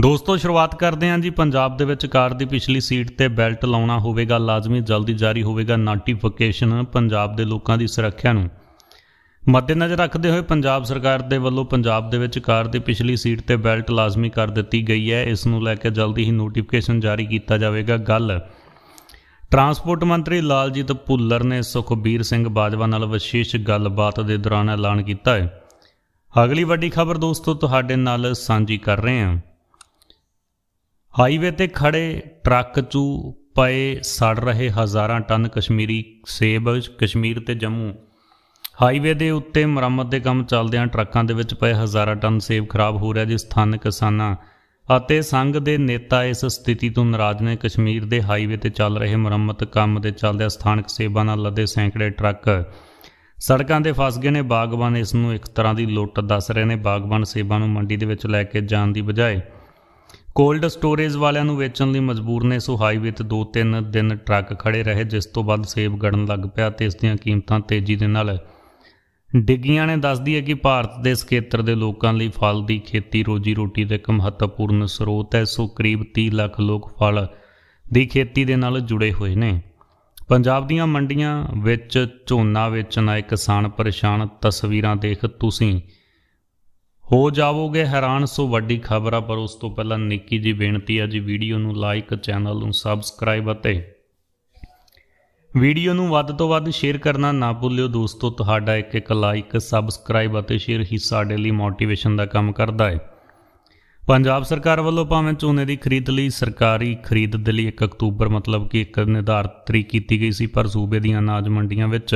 ਦੋਸਤੋ ਸ਼ੁਰੂਆਤ ਕਰਦੇ ਹਾਂ ਜੀ ਪੰਜਾਬ ਦੇ ਵਿੱਚ ਕਾਰ ਦੀ ਪਿਛਲੀ ਸੀਟ ਤੇ ਬੈਲਟ ਲਾਉਣਾ ਹੋਵੇਗਾ ਲਾਜ਼ਮੀ ਜਲਦੀ ਜਾਰੀ ਹੋਵੇਗਾ ਨੋਟੀਫਿਕੇਸ਼ਨ ਪੰਜਾਬ ਦੇ ਲੋਕਾਂ ਦੀ ਸੁਰੱਖਿਆ ਨੂੰ ਮੱਦੇਨਜ਼ਰ ਰੱਖਦੇ ਹੋਏ ਪੰਜਾਬ ਸਰਕਾਰ ਦੇ ਵੱਲੋਂ ਪੰਜਾਬ ਦੇ ਵਿੱਚ ਕਾਰ ਦੀ ਪਿਛਲੀ ਸੀਟ ਤੇ ਬੈਲਟ ਲਾਜ਼ਮੀ ਕਰ ਦਿੱਤੀ ਗਈ ਹੈ ਇਸ ਨੂੰ ਲੈ ਕੇ ਜਲਦੀ ਹੀ ਨੋਟੀਫਿਕੇਸ਼ਨ ਜਾਰੀ ਕੀਤਾ ਜਾਵੇਗਾ ਗੱਲ ਟਰਾਂਸਪੋਰਟ ਮੰਤਰੀ ਲਾਲਜੀਤ ਭੁੱਲਰ ਨੇ ਸੁਖਬੀਰ ਸਿੰਘ ਬਾਜਵਾ ਨਾਲ ਵਿਸ਼ੇਸ਼ ਗੱਲਬਾਤ ਦੇ ਦੌਰਾਨ ਐਲਾਨ ਕੀਤਾ ਹੈ ਅਗਲੀ ਵੱਡੀ ਖਬਰ ਦੋਸਤੋ ਤੁਹਾਡੇ ਨਾਲ ਸਾਂਝੀ ਕਰ ਰਹੇ ਹਾਂ ਹਾਈਵੇ ਤੇ ਖੜੇ ਟਰੱਕ 'ਚੂ ਪਏ ਸੜ ਰਹੇ ਹਜ਼ਾਰਾਂ ਟਨ ਕਸ਼ਮੀਰੀ ਸੇਬ ਕਸ਼ਮੀਰ ਤੇ ਜੰਮੂ ਹਾਈਵੇ ਦੇ ਉੱਤੇ ਮੁਰੰਮਤ ਦੇ ਕੰਮ ਚੱਲਦਿਆਂ ਟਰੱਕਾਂ ਦੇ ਵਿੱਚ ਪਏ ਹਜ਼ਾਰਾਂ ਟਨ ਸੇਬ ਖਰਾਬ ਹੋ ਰਿਹਾ ਜਿਸ ਸਥਾਨਕ ਕਿਸਾਨਾਂ ਅਤੇ ਸੰਘ ਦੇ ਨੇਤਾ ਇਸ ਸਥਿਤੀ ਤੋਂ ਨਾਰਾਜ਼ ਨੇ ਕਸ਼ਮੀਰ ਦੇ ਹਾਈਵੇ ਤੇ ਚੱਲ ਰਹੇ ਮੁਰੰਮਤ ਕੰਮ ਦੇ ਚੱਲਦਿਆਂ ਸਥਾਨਕ ਸੇਬਾਂ ਨਾਲ ਲੱਦੇ ਸੈਂਕੜੇ ਟਰੱਕ ਸੜਕਾਂ ਦੇ ਫਸ ਗਏ ਨੇ ਬਾਗਬਾਨ ਇਸ ਨੂੰ ਇੱਕ ਤਰ੍ਹਾਂ ਦੀ ਲੁੱਟ ਦੱਸ ਰਹੇ ਨੇ ਬਾਗਬਾਨ ਸੇਬਾਂ ਨੂੰ ਮੰਡੀ ਦੇ ਵਿੱਚ ਲੈ ਕੇ ਜਾਣ ਦੀ ਬਜਾਏ ਕੋਲਡ ਸਟੋਰੇਜ ਵਾਲਿਆਂ ਨੂੰ ਵੇਚਣ ਲਈ ਮਜਬੂਰ ਨੇ ਸੋ ਹਾਈਵੇ ਤੇ 2-3 ਦਿਨ ਟਰੱਕ ਖੜੇ ਰਹੇ ਜਿਸ ਤੋਂ ਬਾਅਦ ਸੇਬ ਗੜਨ ਲੱਗ ਪਿਆ ਤੇ ਇਸ ਦੀਆਂ ਕੀਮਤਾਂ ਤੇਜ਼ੀ ਦੇ ਨਾਲ ਡਿੱਗੀਆਂ ਨੇ ਦੱਸਦੀ ਹੈ ਕਿ ਭਾਰਤ ਦੇ ਇਸ ਖੇਤਰ ਦੇ ਲੋਕਾਂ ਲਈ ਫਲ ਦੀ ਖੇਤੀ ਰੋਜੀ ਰੋਟੀ ਦਾ ਇੱਕ ਮਹੱਤਵਪੂਰਨ ਸਰੋਤ ਹੈ ਸੋ ਕਰੀਬ 30 ਲੱਖ ਲੋਕ ਫਲ ਦੀ ਖੇਤੀ ਦੇ ਨਾਲ ਜੁੜੇ ਹੋਏ ਨੇ ਪੰਜਾਬ ਦੀਆਂ ਮੰਡੀਆਂ ਵਿੱਚ ਝੋਨਾ ਵੇਚਣ ਆਏ ਕਿਸਾਨ ਪਰੇਸ਼ਾਨ ਤਸਵੀਰਾਂ ਦੇਖ ਤੁਸੀਂ ਹੋ ਜਾਵੋਗੇ ਹੈਰਾਨ ਸੋ ਵੱਡੀ ਖਬਰ ਆ ਪਰ ਉਸ ਤੋਂ ਪਹਿਲਾਂ ਨਿੱਕੀ ਜੀ ਬੇਨਤੀ ਆ ਜੀ ਵੀਡੀਓ ਨੂੰ ਲਾਈਕ ਚੈਨਲ ਨੂੰ ਸਬਸਕ੍ਰਾਈਬ ਅਤੇ ਵੀਡੀਓ ਨੂੰ ਵੱਧ ਤੋਂ ਵੱਧ ਸ਼ੇਅਰ ਕਰਨਾ ਨਾ ਭੁੱਲਿਓ ਦੋਸਤੋ ਤੁਹਾਡਾ ਇੱਕ ਇੱਕ ਲਾਈਕ ਸਬਸਕ੍ਰਾਈਬ ਅਤੇ ਸ਼ੇਅਰ ਹੀ ਸਾਡੇ ਲਈ ਮੋਟੀਵੇਸ਼ਨ ਦਾ ਕੰਮ ਕਰਦਾ ਹੈ ਪੰਜਾਬ ਸਰਕਾਰ ਵੱਲੋਂ ਭਾਵੇਂ ਝੋਨੇ ਦੀ ਖਰੀਦ ਲਈ ਸਰਕਾਰੀ ਖਰੀਦ ਦੇ ਲਈ 1 ਅਕਤੂਬਰ ਮਤਲਬ ਕਿ ਇੱਕ ਨਿਰਧਾਰਤ ਤਰੀਕ ਕੀਤੀ ਗਈ ਸੀ ਪਰ ਸੂਬੇ ਦੀਆਂ ਅਨਾਜ ਮੰਡੀਆਂ ਵਿੱਚ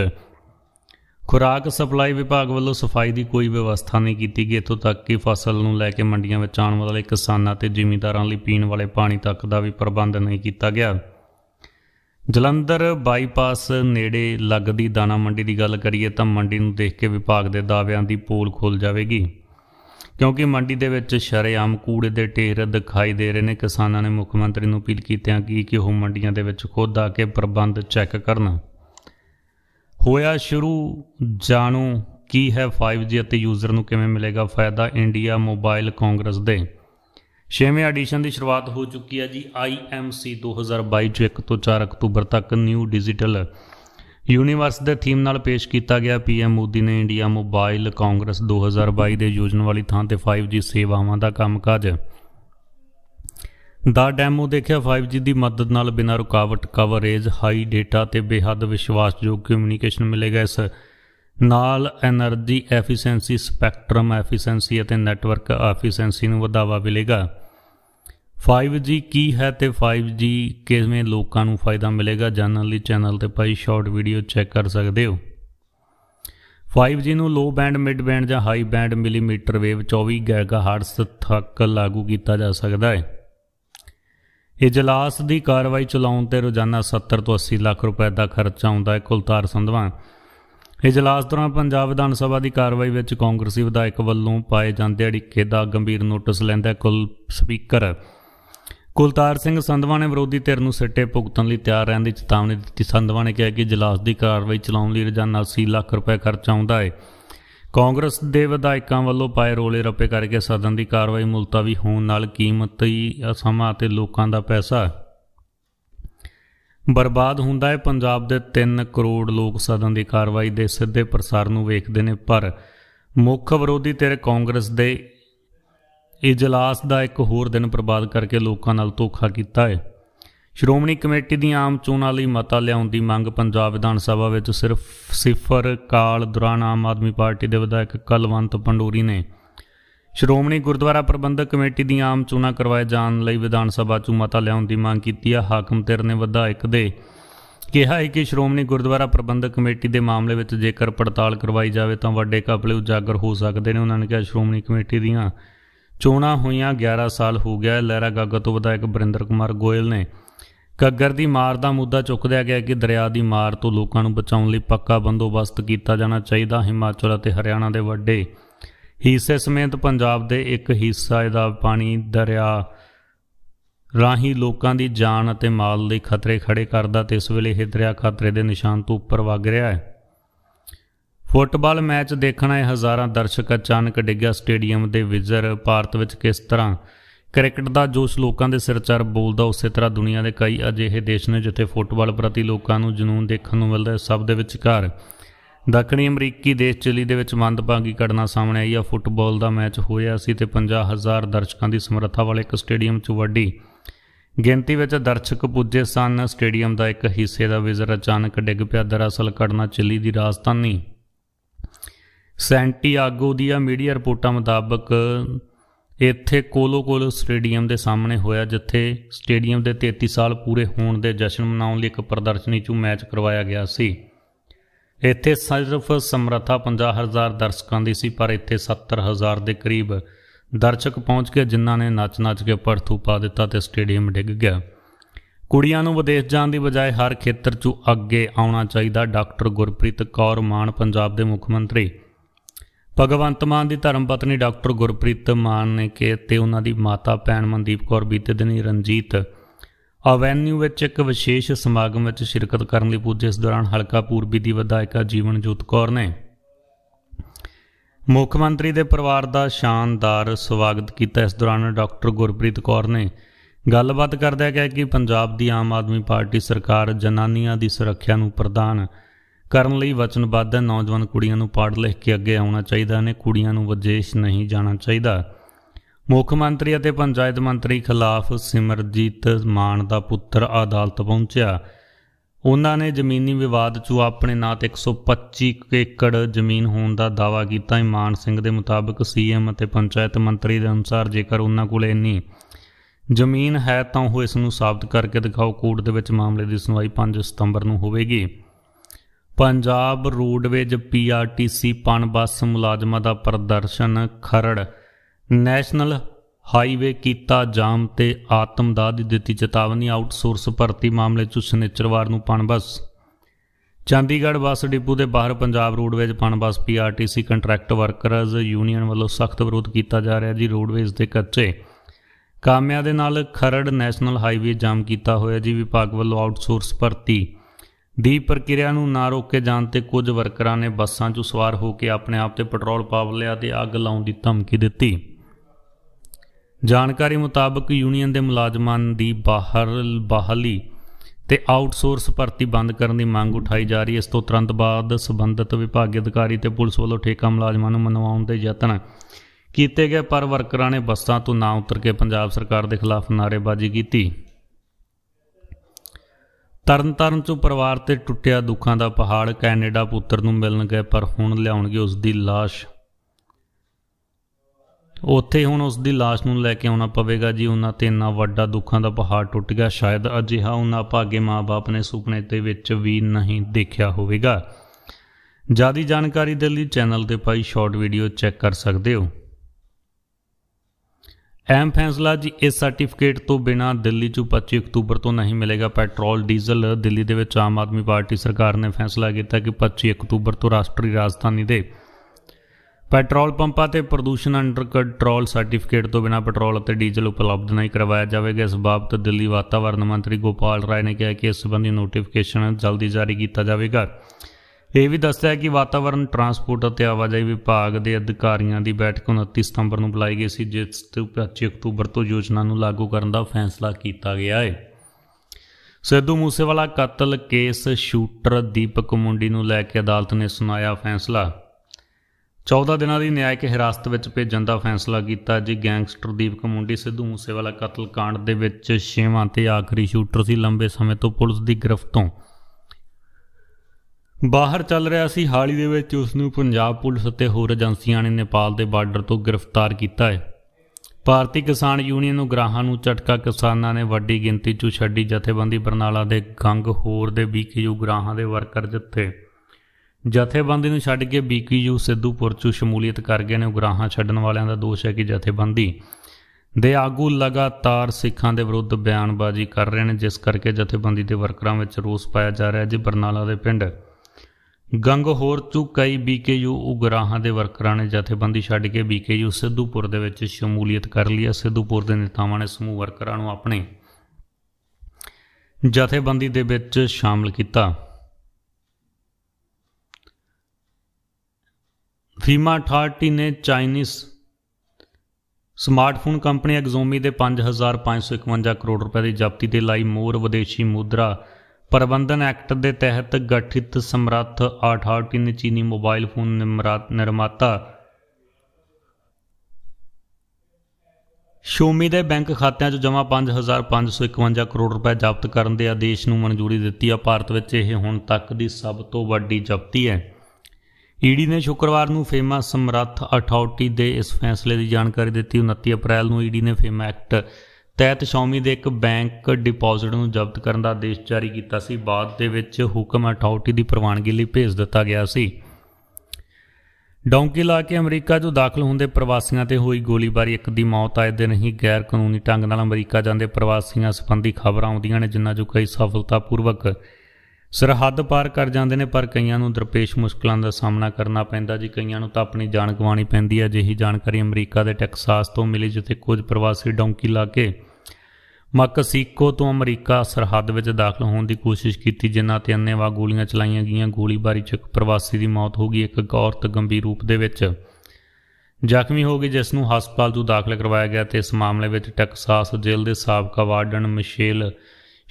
ਖੁਰਾਕ ਸਪਲਾਈ ਵਿਭਾਗ ਵੱਲੋਂ ਸਫਾਈ ਦੀ ਕੋਈ ਵਿਵਸਥਾ ਨਹੀਂ ਕੀਤੀ ਗਈ ਇਥੋਂ ਤੱਕ ਕਿ ਫਸਲ ਨੂੰ ਲੈ ਕੇ ਮੰਡੀਆਂ ਵਿੱਚ ਆਉਣ ਵਾਲੇ ਕਿਸਾਨਾਂ ਤੇ ਜ਼ਿਮੀਂਦਾਰਾਂ ਲਈ ਪੀਣ ਵਾਲੇ ਪਾਣੀ ਤੱਕ ਦਾ ਵੀ ਪ੍ਰਬੰਧ ਨਹੀਂ ਕੀਤਾ ਗਿਆ ਜਲੰਧਰ ਬਾਈਪਾਸ ਨੇੜੇ ਲੱਗਦੀ ਦਾਣਾ ਮੰਡੀ ਦੀ ਗੱਲ ਕਰੀਏ ਤਾਂ ਮੰਡੀ ਨੂੰ ਦੇਖ ਕੇ ਵਿਭਾਗ ਦੇ ਦਾਅਵਿਆਂ ਦੀ ਪੋਲ ਖੁੱਲ ਜਾਵੇਗੀ ਕਿਉਂਕਿ ਮੰਡੀ ਦੇ ਵਿੱਚ ਸ਼ਰੇਆਮ ਕੂੜੇ ਦੇ ਢੇਰ ਦਿਖਾਈ ਦੇ ਰਹੇ ਨੇ ਕਿਸਾਨਾਂ ਨੇ ਮੁੱਖ ਮੰਤਰੀ ਨੂੰ ਅਪੀਲ ਕੀਤਿਆਂ ਕਿ ਉਹ ਮੰਡੀਆਂ ਦੇ ਵਿੱਚ ਖੁਦ ਆ ਕੇ ਪ੍ਰਬੰਧ ਚੈੱਕ ਕਰਨ ਹੋਇਆ ਸ਼ੁਰੂ ਜਾਣੋ ਕੀ ਹੈ 5G ਅਤੇ ਯੂਜ਼ਰ ਨੂੰ ਕਿਵੇਂ ਮਿਲੇਗਾ ਫਾਇਦਾ ਇੰਡੀਆ ਮੋਬਾਈਲ ਕਾਂਗਰਸ ਦੇ 6ਵੇਂ ਐਡੀਸ਼ਨ ਦੀ ਸ਼ੁਰੂਆਤ ਹੋ ਚੁੱਕੀ ਹੈ ਜੀ IMC 2022 ਜੋ 1 ਤੋਂ 4 ਅਕਤੂਬਰ ਤੱਕ ਨਿਊ ਡਿਜੀਟਲ ਯੂਨੀਵਰਸ ਦੇ ਥੀਮ ਨਾਲ ਪੇਸ਼ ਕੀਤਾ ਗਿਆ ਪੀਐਮ ਮੋਦੀ ਨੇ ਇੰਡੀਆ ਮੋਬਾਈਲ ਕਾਂਗਰਸ 2022 ਦੇ ਯੋਜਨ ਵਾਲੀ ਥਾਂ ਤੇ 5G ਸੇਵਾਵਾਂ ਦਾ ਕੰਮਕਾਜ ਦਾ ਡੈਮੋ ਦੇਖਿਆ 5G ਦੀ ਮਦਦ ਨਾਲ ਬਿਨਾਂ ਰੁਕਾਵਟ ਕਵਰੇਜ ਹਾਈ ਡੇਟਾ ਤੇ ਬੇਹੱਦ ਵਿਸ਼ਵਾਸਯੋਗ ਕਮਿਊਨੀਕੇਸ਼ਨ ਮਿਲੇਗਾ ਇਸ ਨਾਲ એનર્ਜੀ ਐਫੀਸ਼ੀਐਂਸੀ ਸਪੈਕਟਰਮ ਐਫੀਸ਼ੀਐਂਸੀ ਅਤੇ ਨੈਟਵਰਕ ਐਫੀਸ਼ੀਐਂਸੀ ਨੂੰ ਵਧਾਵਾ ਮਿਲੇਗਾ 5G ਕੀ ਹੈ ਤੇ 5G ਕਿਵੇਂ ਲੋਕਾਂ ਨੂੰ ਫਾਇਦਾ ਮਿਲੇਗਾ ਜਾਣਨ ਲਈ ਚੈਨਲ ਤੇ ਪਾਈ ਸ਼ਾਰਟ ਵੀਡੀਓ ਚੈੱਕ ਕਰ ਸਕਦੇ ਹੋ 5G ਨੂੰ ਲੋ ਬੈਂਡ ਮਿਡ ਬੈਂਡ ਜਾਂ high band millimetre wave 24 gigahertz ਤੱਕ ਲਾਗੂ ਕੀਤਾ ਜਾ ਸਕਦਾ ਹੈ ਇਜਲਾਸ ਦੀ ਕਾਰਵਾਈ ਚਲਾਉਣ ਤੇ ਰੋਜ਼ਾਨਾ 70 ਤੋਂ 80 ਲੱਖ ਰੁਪਏ ਦਾ ਖਰਚਾ ਆਉਂਦਾ ਹੈ ਕੁਲਤਾਰ ਸੰਧਵਾਂ ਇਜਲਾਸ ਦੌਰਾਨ ਪੰਜਾਬ ਵਿਧਾਨ ਸਭਾ ਦੀ ਕਾਰਵਾਈ ਵਿੱਚ ਕਾਂਗਰਸੀ ਵਿਧਾਇਕ ਵੱਲੋਂ ਪਾਏ ਜਾਂਦੇ ਅੜਿੱਕੇ ਦਾ ਗੰਭੀਰ ਨੋਟਿਸ ਲੈਂਦਾ ਕੁਲ ਸਪੀਕਰ ਕੁਲਤਾਰ ਸਿੰਘ ਸੰਧਵਾਂ ਨੇ ਵਿਰੋਧੀ ਧਿਰ ਨੂੰ ਸਿੱਟੇ ਭੁਗਤਣ ਲਈ ਤਿਆਰ ਰਹਿਣ ਦੀ ਚੇਤਾਵਨੀ ਦਿੱਤੀ ਸੰਧਵਾਂ ਨੇ ਕਿਹਾ ਕਿ ਇਜਲਾਸ ਦੀ ਕਾਰਵਾਈ ਚਲਾਉਣ ਲਈ ਰੋਜ਼ਾਨਾ 80 ਲੱਖ ਰੁਪਏ ਖਰਚਾ ਆਉਂਦਾ ਹੈ ਕਾਂਗਰਸ ਦੇ ਵਿਧਾਇਕਾਂ ਵੱਲੋਂ ਪਾਏ ਰੋਲੇ ਰੱਪੇ ਕਰਕੇ ਸਦਨ ਦੀ ਕਾਰਵਾਈ ਮੁਲਤਵੀ ਹੋਣ ਨਾਲ ਕੀਮਤੀ ਸਮਾਂ ਅਤੇ ਲੋਕਾਂ ਦਾ ਪੈਸਾ ਬਰਬਾਦ ਹੁੰਦਾ ਹੈ ਪੰਜਾਬ ਦੇ 3 ਕਰੋੜ ਲੋਕ ਸਦਨ ਦੀ ਕਾਰਵਾਈ ਦੇ ਸਿੱਧੇ ਪ੍ਰਸਾਰ ਨੂੰ ਵੇਖਦੇ ਨੇ ਪਰ ਮੁੱਖ ਵਿਰੋਧੀ ਧਿਰ ਕਾਂਗਰਸ ਦੇ ਇਜਲਾਸ ਦਾ ਇੱਕ ਹੋਰ ਦਿਨ ਬਰਬਾਦ ਕਰਕੇ ਲੋਕਾਂ ਨਾਲ ਧੋਖਾ ਕੀਤਾ ਹੈ ਸ਼੍ਰੋਮਣੀ ਕਮੇਟੀ ਦੀ ਆਮ ਚੋਣਾਂ ਲਈ ਮਤਾ ਲਿਆਉਣ ਦੀ ਮੰਗ ਪੰਜਾਬ ਵਿਧਾਨ ਸਭਾ ਵਿੱਚ ਸਿਰਫ ਸਿਫਰ ਕਾਲ ਦੌਰਾਨ ਆਮ ਆਦਮੀ ਪਾਰਟੀ ਦੇ ਵਿਧਾਇਕ ਕਲਵੰਤ ਪੰਡੂਰੀ ਨੇ ਸ਼੍ਰੋਮਣੀ ਗੁਰਦੁਆਰਾ ਪ੍ਰਬੰਧਕ ਕਮੇਟੀ ਦੀ ਆਮ ਚੋਣਾਂ ਕਰਵਾਏ ਜਾਣ ਲਈ ਵਿਧਾਨ ਸਭਾ 'ਚ ਮਤਾ ਲਿਆਉਣ ਦੀ ਮੰਗ ਕੀਤੀ ਆ ਹਾਕਮ ਧਿਰ ਨੇ ਵਿਧਾਇਕ ਦੇ ਕਿਹਾ ਹੈ ਕਿ ਸ਼੍ਰੋਮਣੀ ਗੁਰਦੁਆਰਾ ਪ੍ਰਬੰਧਕ ਕਮੇਟੀ ਦੇ ਮਾਮਲੇ ਵਿੱਚ ਜੇਕਰ ਪੜਤਾਲ ਕਰਵਾਈ ਜਾਵੇ ਤਾਂ ਵੱਡੇ ਕਾਪਲੇ ਉਜਾਗਰ ਹੋ ਸਕਦੇ ਨੇ ਉਹਨਾਂ ਨੇ ਕਿਹਾ ਸ਼੍ਰੋਮਣੀ ਕਮੇਟੀ ਦੀਆਂ ਚੋਣਾਂ ਹੋਈਆਂ 11 ਸਾਲ ਹੋ ਗਿਆ ਲਹਿਰਾ ਗਾਗਾ ਤੋਂ ਵਿਧਾਇਕ ਬਰਿੰਦਰ ਕੁਮਾਰ ਗੋਇਲ ਨੇ ਗੱਗਰ ਦੀ ਮਾਰ ਦਾ ਮੁੱਦਾ ਚੁੱਕਦਿਆ ਗਿਆ ਕਿ ਦਰਿਆ ਦੀ ਮਾਰ ਤੋਂ ਲੋਕਾਂ ਨੂੰ ਬਚਾਉਣ ਲਈ ਪੱਕਾ ਬੰਦੋਬਸਤ ਕੀਤਾ ਜਾਣਾ ਚਾਹੀਦਾ ਹਿਮਾਚਲ ਅਤੇ ਹਰਿਆਣਾ ਦੇ ਵੱਡੇ ਹਿੱਸੇ ਸਮੇਤ ਪੰਜਾਬ ਦੇ ਇੱਕ ਹਿੱਸਾ ਇਹਦਾ ਪਾਣੀ ਦਰਿਆ ਰਾਹੀਂ ਲੋਕਾਂ ਦੀ ਜਾਨ ਅਤੇ ਮਾਲ ਲਈ ਖਤਰੇ ਖੜੇ ਕਰਦਾ ਤੇ ਇਸ ਵੇਲੇ ਇਹ ਦਰਿਆ ਖਤਰੇ ਦੇ ਨਿਸ਼ਾਨ ਤੋਂ ਉੱਪਰ ਵਗ ਰਿਹਾ ਹੈ ਫੁੱਟਬਾਲ ਮੈਚ ਦੇਖਣ ਆਏ ਹਜ਼ਾਰਾਂ ਦਰਸ਼ਕ ਅਚਾਨਕ ਡਿੱਗਿਆ ਸਟੇਡੀਅਮ ਦੇ ਵਿਜ਼ਰ ਭਾਰਤ ਵਿੱਚ ਕਿਸ ਤਰ੍ਹਾਂ ਕ੍ਰਿਕਟ ਦਾ ਜੋਸ਼ ਲੋਕਾਂ ਦੇ ਸਿਰ ਚਰ ਬੋਲਦਾ ਉਸੇ ਤਰ੍ਹਾਂ ਦੁਨੀਆ ਦੇ ਕਈ ਅਜਿਹੇ ਦੇਸ਼ ਨੇ ਜਿੱਥੇ ਫੁੱਟਬਾਲ ਪ੍ਰਤੀ ਲੋਕਾਂ ਨੂੰ ਜਨੂਨ ਦੇਖਣ ਨੂੰ ਮਿਲਦਾ ਹੈ ਸਭ ਦੇ ਵਿਚਕਾਰ ਦੱਖਣੀ ਅਮਰੀਕੀ ਦੇਸ਼ ਚਿਲੀ ਦੇ ਵਿੱਚ ਮੰਦਭਾਗੀ ਘਟਨਾ ਸਾਹਮਣੇ ਆਈ ਆ ਫੁੱਟਬਾਲ ਦਾ ਮੈਚ ਹੋਇਆ ਸੀ ਤੇ 50000 ਦਰਸ਼ਕਾਂ ਦੀ ਸਮਰੱਥਾ ਵਾਲੇ ਇੱਕ ਸਟੇਡੀਅਮ 'ਚ ਵੱਡੀ ਗਿਣਤੀ ਵਿੱਚ ਦਰਸ਼ਕ ਪੁੱਜੇ ਸਨ ਸਟੇਡੀਅਮ ਦਾ ਇੱਕ ਹਿੱਸੇ ਦਾ ਵਿਜ਼ਰ ਅਚਾਨਕ ਡਿੱਗ ਪਿਆ ਦਰਅਸਲ ਘਟਨਾ ਚਿਲੀ ਦੀ ਰਾਜਧਾਨੀ ਸੈਂਟੀਆਗੋ ਦੀਆਂ ਮੀਡੀਆ ਰਿਪੋਰਟਾਂ ਮੁਤਾਬਕ ਇੱਥੇ ਕੋਲੋ ਕੋਲੋ ਸਟੇਡੀਅਮ ਦੇ ਸਾਹਮਣੇ ਹੋਇਆ ਜਿੱਥੇ ਸਟੇਡੀਅਮ ਦੇ 33 ਸਾਲ ਪੂਰੇ ਹੋਣ ਦੇ ਜਸ਼ਨ ਮਨਾਉਣ ਲਈ ਇੱਕ ਪ੍ਰਦਰਸ਼ਨੀ 'ਚ ਮੈਚ ਕਰਵਾਇਆ ਗਿਆ ਸੀ ਇੱਥੇ ਸਿਰਫ ਸਮਰੱਥਾ 50000 ਦਰਸ਼ਕਾਂ ਦੀ ਸੀ ਪਰ ਇੱਥੇ 70000 ਦੇ ਕਰੀਬ ਦਰਸ਼ਕ ਪਹੁੰਚ ਕੇ ਜਿਨ੍ਹਾਂ ਨੇ ਨੱਚ-ਨੱਚ ਕੇ ਪਰਥੂ ਪਾ ਦਿੱਤਾ ਤੇ ਸਟੇਡੀਅਮ ਡਿੱਗ ਗਿਆ ਕੁੜੀਆਂ ਨੂੰ ਵਿਦੇਸ਼ ਜਾਣ ਦੀ ਬਜਾਏ ਹਰ ਖੇਤਰ 'ਚ ਅੱਗੇ ਆਉਣਾ ਚਾਹੀਦਾ ਡਾਕਟਰ ਗੁਰਪ੍ਰੀਤ ਕੌਰ ਮਾਨ ਪੰਜਾਬ ਦੇ ਮੁੱਖ ਮੰਤਰੀ ਭਗਵੰਤ ਮਾਨ ਦੀ ਧਰਮ ਪਤਨੀ ਡਾਕਟਰ ਗੁਰਪ੍ਰੀਤ ਮਾਨ ਨੇ ਕਿ ਤੇ ਉਹਨਾਂ ਦੀ ਮਾਤਾ ਭੈਣ ਮਨਦੀਪ ਕੌਰ ਬੀਤੇ ਦਿਨੀ ਰਣਜੀਤ ਅਵੈਨਿਊ ਵਿੱਚ ਇੱਕ ਵਿਸ਼ੇਸ਼ ਸਮਾਗਮ ਵਿੱਚ ਸ਼ਿਰਕਤ ਕਰਨ ਲਈ ਪੁੱਜੇ ਇਸ ਦੌਰਾਨ ਹਲਕਾ ਪੂਰਬੀ ਦੀ ਵਿਧਾਇਕਾ ਜੀਵਨਜੋਤ ਕੌਰ ਨੇ ਮੁੱਖ ਮੰਤਰੀ ਦੇ ਪਰਿਵਾਰ ਦਾ ਸ਼ਾਨਦਾਰ ਸਵਾਗਤ ਕੀਤਾ ਇਸ ਦੌਰਾਨ ਡਾਕਟਰ ਗੁਰਪ੍ਰੀਤ ਕੌਰ ਨੇ ਗੱਲਬਾਤ ਕਰਦਿਆਂ ਕਿਹਾ ਕਿ ਪੰਜਾਬ ਦੀ ਆਮ ਆਦਮੀ ਪਾਰਟੀ ਸਰਕਾਰ ਜਨਾਨੀਆਂ ਦੀ ਸੁਰੱਖਿਆ ਨੂੰ ਪ੍ਰਧਾਨ ਕਰਨ ਲਈ ਵਚਨਬੱਧ ਹੈ ਨੌਜਵਾਨ ਕੁੜੀਆਂ ਨੂੰ ਪੜ੍ਹ ਲਿਖ ਕੇ ਅੱਗੇ ਆਉਣਾ ਚਾਹੀਦਾ ਨੇ ਕੁੜੀਆਂ ਨੂੰ ਵਿਦੇਸ਼ ਨਹੀਂ ਜਾਣਾ ਚਾਹੀਦਾ ਮੁੱਖ ਮੰਤਰੀ ਅਤੇ ਪੰਚਾਇਤ ਮੰਤਰੀ ਖਿਲਾਫ ਸਿਮਰਜੀਤ ਮਾਨ ਦਾ ਪੁੱਤਰ ਅਦਾਲਤ ਪਹੁੰਚਿਆ ਉਹਨਾਂ ਨੇ ਜ਼ਮੀਨੀ ਵਿਵਾਦ 'ਚ ਆਪਣੇ ਨਾਂ ਤੇ 125 ਏਕੜ ਜ਼ਮੀਨ ਹੋਣ ਦਾ ਦਾਵਾ ਕੀਤਾ ਇਮਾਨ ਸਿੰਘ ਦੇ ਮੁਤਾਬਕ ਸੀਐਮ ਅਤੇ ਪੰਚਾਇਤ ਮੰਤਰੀ ਦੇ ਅਨੁਸਾਰ ਜੇਕਰ ਉਹਨਾਂ ਕੋਲ ਇੰਨੀ ਜ਼ਮੀਨ ਹੈ ਤਾਂ ਉਹ ਇਸ ਨੂੰ ਸਾਬਤ ਕਰਕੇ ਦਿਖਾਓ ਕੋਰਟ ਦੇ ਵਿੱਚ ਮਾਮਲੇ ਦੀ ਸੁਣਵਾਈ 5 ਸਤੰਬਰ ਨੂੰ ਹੋਵੇਗੀ ਪੰਜਾਬ ਰੋਡਵੇਜ ਪੀਆਰਟੀਸੀ ਪਨਬੱਸ ਮੁਲਾਜ਼ਮਾਂ ਦਾ ਪ੍ਰਦਰਸ਼ਨ ਖਰੜ ਨੈਸ਼ਨਲ ਹਾਈਵੇ ਕੀਤਾ ਜਾਮ ਤੇ ਆਤਮਦਾਹ ਦੀ ਦਿੱਤੀ ਚੇਤਾਵਨੀ ਆਊਟਸੋਰਸ ਭਰਤੀ ਮਾਮਲੇ 'ਚ ਸੁਨੇਚਰਵਾਰ ਨੂੰ ਪਨਬੱਸ ਚੰਡੀਗੜ੍ਹ ਬੱਸ ਡਿਪੂ ਦੇ ਬਾਹਰ Punjab roadways Punbus PRTC contract workers union ਵੱਲੋਂ ਸਖਤ ਵਿਰੋਧ ਕੀਤਾ ਜਾ ਰਿਹਾ ਜੀ ਰੋਡਵੇਜ ਦੇ ਕੱਚੇ ਕਾਮਿਆਂ ਦੇ ਨਾਲ ਖਰੜ ਨੈਸ਼ਨਲ ਹਾਈਵੇ ਜਾਮ ਕੀਤਾ ਹੋਇਆ ਜੀ ਵਿਭਾਗ ਵੱਲੋਂ ਆਊਟਸੋਰਸ ਭਰਤੀ ਦੀ ਪ੍ਰਕਿਰਿਆ ਨੂੰ ਨਾ ਰੋਕੇ ਜਾਣ ਤੇ ਕੁਝ ਵਰਕਰਾਂ ਨੇ ਬੱਸਾਂ 'ਚੋਂ ਸਵਾਰ ਹੋ ਕੇ ਆਪਣੇ ਆਪ ਤੇ ਪੈਟਰੋਲ ਪਾਵ ਲਿਆ ਤੇ ਅੱਗ ਲਾਉਣ ਦੀ ਧਮਕੀ ਦਿੱਤੀ ਜਾਣਕਾਰੀ ਮੁਤਾਬਕ ਯੂਨੀਅਨ ਦੇ ਮੁਲਾਜ਼ਮਾਂ ਦੀ ਬਾਹਰ ਬਹਾਲੀ ਤੇ ਆਊਟਸੋਰਸ ਭਰਤੀ ਬੰਦ ਕਰਨ ਦੀ ਮੰਗ ਉਠਾਈ ਜਾ ਰਹੀ ਹੈ ਇਸ ਤੋਂ ਤੁਰੰਤ ਬਾਅਦ ਸਬੰਧਤ ਵਿਭਾਗੀ ਅਧਿਕਾਰੀ ਤੇ ਪੁਲਿਸ ਵੱਲੋਂ ਠੇਕਾ ਮੁਲਾਜ਼ਮਾਂ ਨੂੰ ਮਨਵਾਉਣ ਦੇ ਯਤਨ ਕੀਤੇ ਗਏ ਪਰ ਵਰਕਰਾਂ ਨੇ ਬੱਸਾਂ ਤੋਂ ਨਾ ਉਤਰ ਕੇ ਪੰਜਾਬ ਸਰਕਾਰ ਦੇ ਖਿਲਾਫ ਨਾਰੇਬਾਜ਼ੀ ਕੀਤੀ ਤਰਨਤਾਰਨ ਚੋਂ ਪਰਿਵਾਰ ਤੇ ਟੁੱਟਿਆ ਦੁੱਖਾਂ ਦਾ ਪਹਾੜ ਕੈਨੇਡਾ ਪੁੱਤਰ ਨੂੰ ਮਿਲਣ ਗਏ ਪਰ ਹੁਣ ਲਿਆਉਣਗੇ ਉਸ ਦੀ লাশ ਉੱਥੇ ਹੁਣ ਉਸ ਦੀ লাশ ਨੂੰ ਲੈ ਕੇ ਆਉਣਾ ਪਵੇਗਾ ਜੀ ਉਹਨਾਂ ਤੇ ਇੰਨਾ ਵੱਡਾ ਦੁੱਖਾਂ ਦਾ ਪਹਾੜ ਟੁੱਟ ਗਿਆ ਸ਼ਾਇਦ ਅਜਿਹਾ ਉਹਨਾਂ ਭਾਗੇ ਮਾਪੇ ਨੇ ਸੁਪਨੇ ਦੇ ਵਿੱਚ ਵੀ ਨਹੀਂ ਦੇਖਿਆ ਹੋਵੇਗਾ ਜਿਆਦਾ ਜਾਣਕਾਰੀ ਦੇ ਲਈ ਚੈਨਲ ਤੇ ਪਾਈ ਸ਼ਾਰਟ ਵੀਡੀਓ ਚੈੱਕ ਕਰ ਸਕਦੇ ਹੋ ਐਮ ਫੈਸਲਾ ਜੀ ਇਸ ਸਰਟੀਫਿਕੇਟ ਤੋਂ ਬਿਨਾ ਦਿੱਲੀ 'ਚ 25 ਅਕਤੂਬਰ ਤੋਂ ਨਹੀਂ ਮਿਲੇਗਾ ਪੈਟਰੋਲ ਡੀਜ਼ਲ ਦਿੱਲੀ ਦੇ ਵਿੱਚ ਆਮ ਆਦਮੀ ਪਾਰਟੀ ਸਰਕਾਰ ਨੇ ਫੈਸਲਾ ਕੀਤਾ ਕਿ 25 ਅਕਤੂਬਰ ਤੋਂ ਰਾਸ਼ਟਰੀ ਰਾਜਧਾਨੀ ਦੇ ਪੈਟਰੋਲ ਪੰਪਾਂ ਤੇ ਪ੍ਰਦੂਸ਼ਣ ਅੰਡਰ ਕੰਟਰੋਲ ਸਰਟੀਫਿਕੇਟ ਤੋਂ ਬਿਨਾ ਪੈਟਰੋਲ ਅਤੇ ਡੀਜ਼ਲ ਉਪਲਬਧ ਨਹੀਂ ਕਰਵਾਇਆ ਜਾਵੇਗਾ ਇਸ ਬਾਬਤ ਦਿੱਲੀ ਵਾਤਾਵਰਣ ਮੰਤਰੀ ਗੋਪਾਲ ਰਾਏ ਨੇ ਕਿਹਾ ਕਿ ਇਸ ਸੰਬੰਧੀ ਨੋਟੀਫਿਕੇਸ਼ਨ ਜਲਦੀ ਜਾਰੀ ਕੀਤਾ ਜਾਵੇਗਾ ਇਹ ਵੀ ਦੱਸਿਆ ਕਿ ਵਾਤਾਵਰਣ ਟਰਾਂਸਪੋਰਟ ਅਤੇ ਆਵਾਜਾਈ ਵਿਭਾਗ ਦੇ ਅਧਿਕਾਰੀਆਂ ਦੀ ਬੈਠਕ 29 ਸਤੰਬਰ ਨੂੰ ਬੁਲਾਈ ਗਈ ਸੀ ਜਿਸ ਤੇ 25 ਅਕਤੂਬਰ ਤੋਂ ਯੋਜਨਾ ਨੂੰ ਲਾਗੂ ਕਰਨ ਦਾ ਫੈਸਲਾ ਕੀਤਾ ਗਿਆ ਹੈ ਸਿੱਧੂ ਮੂਸੇਵਾਲਾ ਕਤਲ ਕੇਸ ਸ਼ੂਟਰ ਦੀਪਕ ਮੁੰਡੀ ਨੂੰ ਲੈ ਕੇ ਅਦਾਲਤ ਨੇ ਸੁਣਾਇਆ ਫੈਸਲਾ 14 ਦਿਨਾਂ ਦੀ ਨਿਆਇਕ ਹਿਰਾਸਤ ਵਿੱਚ ਭੇਜਣ ਦਾ ਫੈਸਲਾ ਕੀਤਾ ਜੀ ਗੈਂਗਸਟਰ ਦੀਪਕ ਮੁੰਡੀ ਸਿੱਧੂ ਮੂਸੇਵਾਲਾ ਕਤਲ ਕਾਂਡ ਦੇ ਵਿੱਚ 6ਵਾਂ ਤੇ ਆਖਰੀ ਸ਼ੂਟਰ ਸੀ ਲੰਬੇ ਸਮੇਂ ਤੋਂ ਪੁਲਿਸ ਦੀ ਗ੍ਰਿਫਤ ਤੋਂ ਬਾਹਰ ਚੱਲ ਰਿਹਾ ਸੀ ਹਾਲੀ ਦੇ ਵਿੱਚ ਉਸ ਨੂੰ ਪੰਜਾਬ ਪੁਲਿਸ ਅਤੇ ਹੋਰ ਏਜੰਸੀਆਂ ਨੇ ਨੇਪਾਲ ਦੇ ਬਾਰਡਰ ਤੋਂ ਗ੍ਰਿਫਤਾਰ ਕੀਤਾ ਹੈ ਭਾਰਤੀ ਕਿਸਾਨ ਯੂਨੀਅਨ ਨੂੰ ਗ੍ਰਾਹਾਂ ਨੂੰ ਝਟਕਾ ਕਿਸਾਨਾਂ ਨੇ ਵੱਡੀ ਗਿਣਤੀ 'ਚ ਛੱਡੀ ਜਥੇਬੰਦੀ ਬਰਨਾਲਾ ਦੇ ਗੰਗ ਹੋਰ ਦੇ ਬੀਕਯੂ ਗ੍ਰਾਹਾਂ ਦੇ ਵਰਕਰ ਜਿੱਥੇ ਜਥੇਬੰਦੀ ਨੂੰ ਛੱਡ ਕੇ ਬੀਕਯੂ ਸਿੱਧੂਪੁਰ 'ਚ ਸ਼ਮੂਲੀਅਤ ਕਰ ਗਏ ਨੇ ਗ੍ਰਾਹਾਂ ਛੱਡਣ ਵਾਲਿਆਂ ਦਾ ਦੋਸ਼ ਹੈ ਕਿ ਜਥੇਬੰਦੀ ਦੇ ਆਗੂ ਲਗਾਤਾਰ ਸਿੱਖਾਂ ਦੇ ਵਿਰੁੱਧ ਬਿਆਨਬਾਜ਼ੀ ਕਰ ਰਹੇ ਨੇ ਜਿਸ ਕਰਕੇ ਜਥੇਬੰਦੀ ਦੇ ਵਰਕਰਾਂ ਵਿੱਚ ਰੋਸ ਪਾਇਆ ਜਾ ਰਿਹਾ ਹੈ ਜੀ ਬਰਨਾਲਾ ਦੇ ਪਿੰਡ ਹੋਰ ਤੋਂ ਕਈ ਬੀਕੇਯੂ ਉਗਰਾਹਾਂ ਦੇ ਵਰਕਰਾਂ ਨੇ ਜਥੇਬੰਦੀ ਛੱਡ ਕੇ ਬੀਕੇਯੂ ਸਿੱਧੂਪੁਰ ਦੇ ਵਿੱਚ ਸ਼ਮੂਲੀਅਤ ਕਰ ਲਈ ਹੈ ਸਿੱਧੂਪੁਰ ਦੇ ਨੇਤਾਵਾਂ ਨੇ ਸਮੂਹ ਵਰਕਰਾਂ ਨੂੰ ਆਪਣੇ ਜਥੇਬੰਦੀ ਦੇ ਵਿੱਚ ਸ਼ਾਮਲ ਕੀਤਾ ਫੀਮਾ 30 ਨੇ ਚਾਈਨੀਜ਼ ਸਮਾਰਟਫੋਨ ਕੰਪਨੀ ਐਗਜ਼ੋਮੀ ਦੇ 5551 ਕਰੋੜ ਰੁਪਏ ਦੀ ਜ਼ਬਤੀ ਤੇ ਲਾਈ ਮੋਰ ਵਿਦੇਸ਼ੀ ਮੁਦਰਾ ਪ੍ਰਬੰਧਨ ਐਕਟ ਦੇ ਤਹਿਤ ਗਠਿਤ ਸਮਰੱਥ ਅਥਾਰਟੀ ਨੇ ਚੀਨੀ ਮੋਬਾਈਲ ਫੋਨ ਨਿਰਮਾਤਾ ਸ਼ੋਮੀ ਦੇ ਬੈਂਕ ਖਾਤਿਆਂ 'ਚ ਜਮ੍ਹਾਂ 5551 ਕਰੋੜ ਰੁਪਏ ਜ਼ਬਤ ਕਰਨ ਦੇ ਆਦੇਸ਼ ਨੂੰ ਮਨਜ਼ੂਰੀ ਦਿੱਤੀ ਆ ਭਾਰਤ ਵਿੱਚ ਇਹ ਹੁਣ ਤੱਕ ਦੀ ਸਭ ਤੋਂ ਵੱਡੀ ਜ਼ਬਤੀ ਹੈ ਈਡੀ ਨੇ ਸ਼ੁੱਕਰਵਾਰ ਨੂੰ ਫੇਮਾ ਸਮਰੱਥ ਅਥਾਰਟੀ ਦੇ ਇਸ ਫੈਸਲੇ ਦੀ ਜਾਣਕਾਰੀ ਦਿੱਤੀ 29 ਅਪ੍ਰੈਲ ਨੂੰ ਈਡੀ ਨੇ ਫੇਮਾ ਐਕਟ ਤਹਿਤ ਸ਼ੌਮੀ ਦੇ ਇੱਕ ਬੈਂਕ ਡਿਪੋਜ਼ਿਟ ਨੂੰ ਜ਼ਬਤ ਕਰਨ ਦਾ ਆਦੇਸ਼ ਜਾਰੀ ਕੀਤਾ ਸੀ ਬਾਅਦ ਦੇ ਵਿੱਚ ਹੁਕਮ ਅਥਾਰਟੀ ਦੀ ਪ੍ਰਵਾਨਗੀ ਲਈ ਭੇਜ ਦਿੱਤਾ ਗਿਆ ਸੀ ਡੌਂਕੀ ਲਾ ਕੇ ਅਮਰੀਕਾ 'ਚ ਦਾਖਲ ਹੁੰਦੇ ਪ੍ਰਵਾਸੀਆਂ ਤੇ ਹੋਈ ਗੋਲੀਬਾਰੀ ਇੱਕ ਦੀ ਮੌਤ ਆਏ ਦਿਨ ਹੀ ਗੈਰ ਕਾਨੂੰਨੀ ਢੰਗ ਨਾਲ ਅਮਰੀਕਾ ਜਾਂਦੇ ਪ੍ਰਵਾਸੀਆਂ ਸੰਬੰਧੀ ਖਬਰਾਂ ਆਉਂਦੀਆਂ ਨੇ ਜਿਨ੍ਹਾਂ 'ਚੋਂ ਕਈ ਸਫਲਤਾਪੂਰਵਕ ਸਰਹੱਦ ਪਾਰ ਕਰ ਜਾਂਦੇ ਨੇ ਪਰ ਕਈਆਂ ਨੂੰ ਦਰਪੇਸ਼ ਮੁਸ਼ਕਲਾਂ ਦਾ ਸਾਹਮਣਾ ਕਰਨਾ ਪੈਂਦਾ ਜੀ ਕਈਆਂ ਨੂੰ ਤਾਂ ਆਪਣੀ ਜਾਨ ਗਵਾਣੀ ਪੈਂਦੀ ਹੈ ਜਿਹੀ ਜਾਣਕਾਰੀ ਅਮਰੀਕਾ ਦੇ ਟੈਕਸਾਸ ਤੋਂ ਮਿਲੀ ਜਿੱਥੇ ਕੁਝ ਪ੍ਰਵਾਸੀ ਡੌਂਕੀ ਲਾ ਕੇ ਮਕਸੀਕੋ ਤੋਂ ਅਮਰੀਕਾ ਸਰਹੱਦ ਵਿੱਚ ਦਾਖਲ ਹੋਣ ਦੀ ਕੋਸ਼ਿਸ਼ ਕੀਤੀ ਜਿਨ੍ਹਾਂ ਤੇ ਅੰਨੇਵਾ ਗੋਲੀਆਂ ਚਲਾਈਆਂ ਗਈਆਂ ਗੋਲੀਬਾਰੀ 'ਚ ਇੱਕ ਪ੍ਰਵਾਸੀ ਦੀ ਮੌਤ ਹੋ ਗਈ ਇੱਕ ਔਰਤ ਗੰਭੀਰ ਰੂਪ ਦੇ ਵਿੱਚ ਜ਼ਖਮੀ ਹੋ ਗਈ ਜਿਸ ਨੂੰ ਹਸਪਤਾਲ ਤੋਂ ਦਾਖਲ ਕਰਵਾਇਆ ਗਿਆ ਤੇ ਇਸ ਮਾਮਲੇ ਵਿੱਚ ਟੈਕਸਾਸ ਜੇਲ੍ਹ ਦੇ ਸਾਬਕਾ ਵਾਰਡਨ ਮਿਸ਼ੇਲ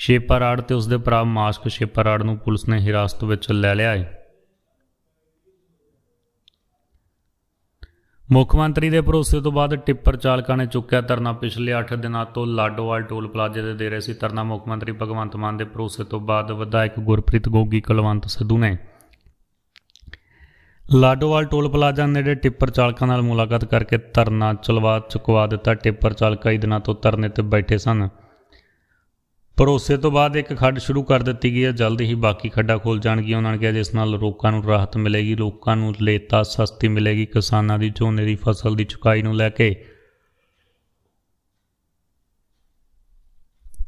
ਸ਼ੇਪਰਾੜ ਤੇ ਉਸ ਦੇ ਭਰਾ ਮਾਸਕ ਸ਼ੇਪਰਾੜ ਨੂੰ ਪੁਲਿਸ ਨੇ ਹਿਰਾਸਤ ਵਿੱਚ ਲੈ ਲਿਆ ਹੈ ਮੁੱਖ ਮੰਤਰੀ ਦੇ ਭਰੋਸੇ ਤੋਂ ਬਾਅਦ ਟਿੱਪਰ ਚਾਲਕਾਂ ਨੇ ਚੁੱਕਿਆ ਧਰਨਾ ਪਿਛਲੇ 8 ਦਿਨਾਂ ਤੋਂ ਲਾਡੋਵਾਲ ਟੋਲ ਪਲਾਜ਼ੇ ਦੇ ਦੇ ਰਹੇ ਸੀ ਧਰਨਾ ਮੁੱਖ ਮੰਤਰੀ ਭਗਵੰਤ ਮਾਨ ਦੇ ਭਰੋਸੇ ਤੋਂ ਬਾਅਦ ਵਿਧਾਇਕ ਗੁਰਪ੍ਰੀਤ ਗੋਗੀ ਕੁਲਵੰਤ ਸਿੱਧੂ ਨੇ ਲਾਡੋਵਾਲ ਟੋਲ ਪਲਾਜ਼ਾ ਨੇੜੇ ਟਿੱਪਰ ਚਾਲਕਾਂ ਨਾਲ ਮੁਲਾਕਾਤ ਕਰਕੇ ਧਰਨਾ ਚਲਵਾ ਚੁਕਵਾ ਦਿੱਤਾ ਟਿੱਪਰ ਚਾਲਕਾਂ ਕਈ ਦਿਨਾਂ ਤੋਂ ਧਰਨੇ ਤੇ ਬੈਠੇ ਸਨ ਭਰੋਸੇ ਤੋਂ ਬਾਅਦ ਇੱਕ ਖੱਡ ਸ਼ੁਰੂ ਕਰ ਦਿੱਤੀ ਗਈ ਹੈ ਜਲਦ ਹੀ ਬਾਕੀ ਖੱਡਾ ਖੋਲ ਜਾਣਗੀਆਂ ਉਹਨਾਂ ਨੇ ਕਿਹਾ ਜਿਸ ਨਾਲ ਲੋਕਾਂ ਨੂੰ ਰਾਹਤ ਮਿਲੇਗੀ ਲੋਕਾਂ ਨੂੰ ਲੇਤਾ ਸਸਤੀ ਮਿਲੇਗੀ ਕਿਸਾਨਾਂ ਦੀ ਝੋਨੇ ਦੀ ਫਸਲ ਦੀ ਚੁਕਾਈ ਨੂੰ ਲੈ ਕੇ